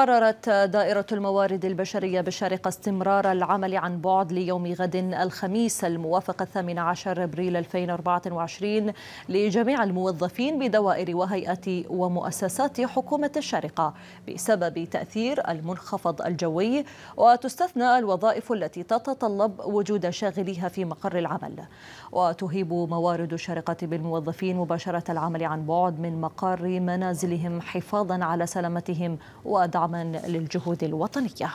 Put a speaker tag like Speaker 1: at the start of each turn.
Speaker 1: قررت دائرة الموارد البشرية بالشارقة استمرار العمل عن بعد ليوم غد الخميس الموافق الثامن عشر أبريل 2024 لجميع الموظفين بدوائر وهيئات ومؤسسات حكومة الشارقة بسبب تأثير المنخفض الجوي وتستثنى الوظائف التي تتطلب وجود شاغليها في مقر العمل وتهيب موارد الشارقة بالموظفين مباشرة العمل عن بعد من مقر منازلهم حفاظا على سلامتهم ودعم للجهود الوطنيه